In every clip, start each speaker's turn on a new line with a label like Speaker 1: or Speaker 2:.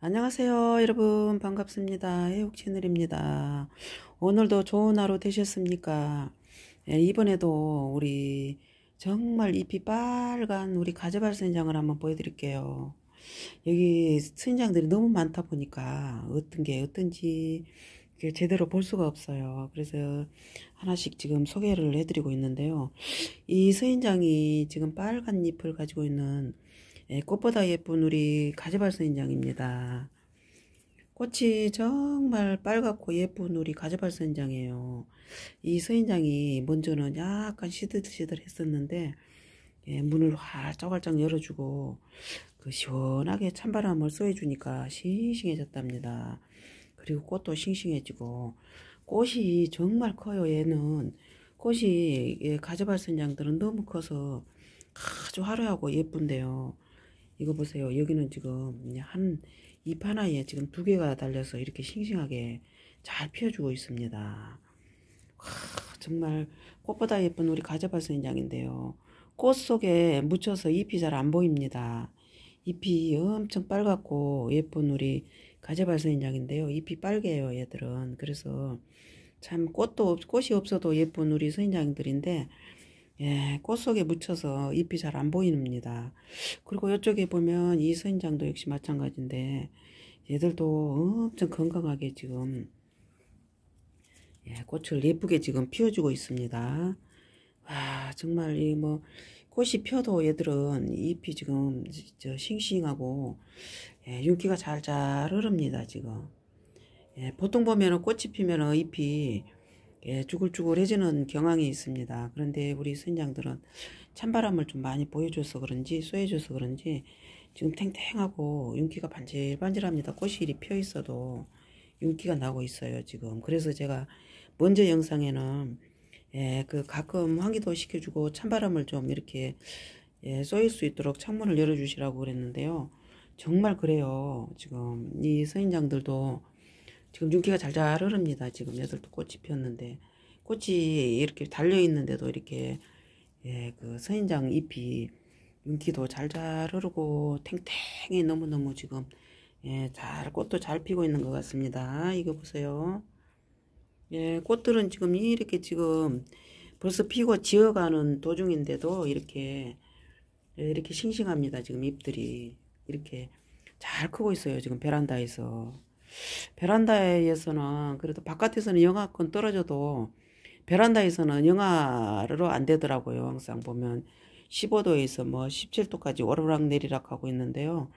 Speaker 1: 안녕하세요 여러분 반갑습니다 해옥채널입니다 오늘도 좋은 하루 되셨습니까 예, 이번에도 우리 정말 잎이 빨간 우리 가재발 선장을 한번 보여드릴게요 여기 선장들이 너무 많다 보니까 어떤 게 어떤지 제대로 볼 수가 없어요 그래서 하나씩 지금 소개를 해드리고 있는데요 이 서인장이 지금 빨간 잎을 가지고 있는 예, 꽃보다 예쁜 우리 가지발선인장입니다. 꽃이 정말 빨갛고 예쁜 우리 가지발선인장이에요. 이 선인장이 먼저는 약간 시들시들 했었는데 예, 문을 활짝활짝 열어주고 그 시원하게 찬바람을 쏘여주니까 싱싱해졌답니다. 그리고 꽃도 싱싱해지고 꽃이 정말 커요 얘는 꽃이 예, 가지발선장들은 너무 커서 아주 화려하고 예쁜데요. 이거 보세요. 여기는 지금 한 잎 하나에 지금 두 개가 달려서 이렇게 싱싱하게 잘 피어주고 있습니다. 와, 정말 꽃보다 예쁜 우리 가재발 선인장인데요. 꽃 속에 묻혀서 잎이 잘 안 보입니다. 잎이 엄청 빨갛고 예쁜 우리 가재발 선인장인데요. 잎이 빨개요 얘들은. 그래서 참 꽃도 꽃이 없어도 예쁜 우리 선인장들인데 예, 꽃 속에 묻혀서 잎이 잘 안 보입니다. 그리고 이쪽에 보면 이 선장도 역시 마찬가지인데 얘들도 엄청 건강하게 지금 예, 꽃을 예쁘게 지금 피워주고 있습니다. 와 정말 이 뭐 꽃이 펴도 얘들은 잎이 지금 저 싱싱하고 예, 윤기가 잘 잘 흐릅니다 지금. 예, 보통 보면은 꽃이 피면은 잎이 예, 쭈글쭈글해지는 경향이 있습니다. 그런데 우리 선장들은 찬바람을 좀 많이 보여줘서 그런지 쏘여줘서 그런지 지금 탱탱하고 윤기가 반질반질합니다. 꽃이 이리 피어 있어도 윤기가 나고 있어요. 지금 그래서 제가 먼저 영상에는 예, 그 가끔 환기도 시켜주고 찬바람을 좀 이렇게 예, 쏘일 수 있도록 창문을 열어주시라고 그랬는데요. 정말 그래요. 지금 이 선인장들도 지금 윤기가 잘 잘 흐릅니다. 지금 여덟도 꽃이 피었는데 꽃이 이렇게 달려 있는데도 이렇게 예, 그 선인장 잎이 윤기도 잘 잘 흐르고 탱탱이 너무너무 지금 예, 잘 꽃도 잘 피고 있는 것 같습니다. 이거 보세요. 예, 꽃들은 지금 이렇게 지금 벌써 피고 지어가는 도중인데도 이렇게 예, 이렇게 싱싱합니다. 지금 잎들이 이렇게 잘 크고 있어요. 지금 베란다에서. 베란다에서는 그래도 바깥에서는 영하권 떨어져도 베란다에서는 영하로 안 되더라고요. 항상 보면 15도에서 뭐 17도까지 오르락 내리락 하고 있는데요.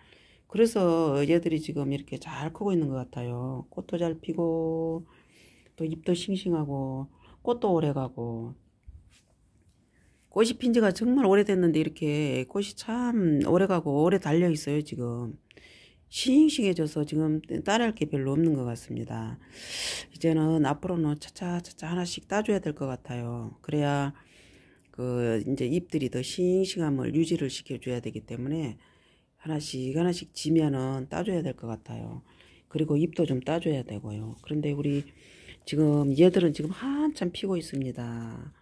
Speaker 1: 그래서 얘들이 지금 이렇게 잘 크고 있는 것 같아요. 꽃도 잘 피고 또 잎도 싱싱하고 꽃도 오래 가고 꽃이 핀 지가 정말 오래됐는데 이렇게 꽃이 참 오래 가고 오래 달려 있어요 지금 싱싱해져서 지금 따라게 별로 없는 것 같습니다. 이제는 앞으로는 차차 차차 하나씩 따줘야 될 것 같아요. 그래야 그 이제 잎들이 더 싱싱함을 유지를 시켜줘야 되기 때문에 하나씩 하나씩 지면은 따줘야 될 것 같아요. 그리고 잎도 좀 따줘야 되고요. 그런데 우리 지금 얘들은 지금 한참 피고 있습니다.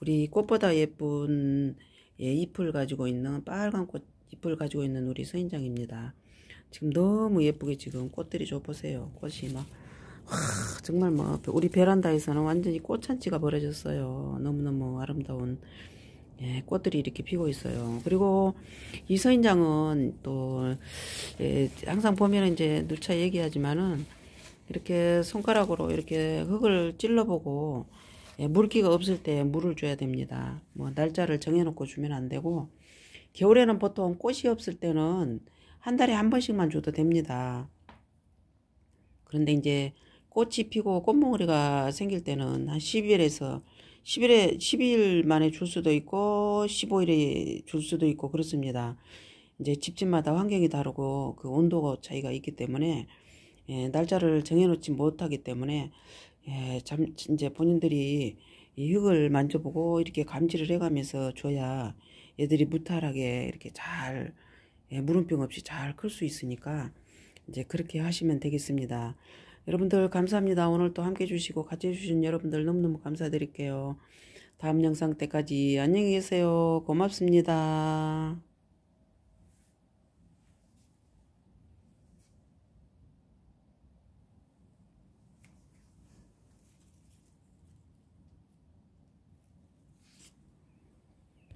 Speaker 1: 우리 꽃보다 예쁜 예, 잎을 가지고 있는 빨간 꽃 잎을 가지고 있는 우리 서인장입니다. 지금 너무 예쁘게 지금 꽃들이 줘 보세요. 꽃이 막 와, 정말 뭐 우리 베란다에서는 완전히 꽃잔치가 벌어졌어요. 너무너무 아름다운 예, 꽃들이 이렇게 피고 있어요. 그리고 이 서인장은 또 예, 항상 보면 이제 누차 얘기하지만은 이렇게 손가락으로 이렇게 흙을 찔러보고 예, 물기가 없을 때 물을 줘야 됩니다. 뭐 날짜를 정해놓고 주면 안 되고 겨울에는 보통 꽃이 없을 때는 한 달에 한 번씩만 줘도 됩니다. 그런데 이제 꽃이 피고 꽃몽우리가 생길 때는 한 10일에서 10일에 1 2일 만에 줄 수도 있고 15일에 줄 수도 있고 그렇습니다. 이제 집집마다 환경이 다르고 그 온도가 차이가 있기 때문에 예, 날짜를 정해놓지 못하기 때문에 예, 참 이제 본인들이 이 흙을 만져보고 이렇게 감지를 해가면서 줘야 얘들이 무탈하게 이렇게 잘 예, 물음병 없이 잘 클 수 있으니까 이제 그렇게 하시면 되겠습니다. 여러분들 감사합니다. 오늘 또 함께 해주시고 같이 해주신 여러분들 너무너무 감사드릴게요. 다음 영상 때까지 안녕히 계세요. 고맙습니다.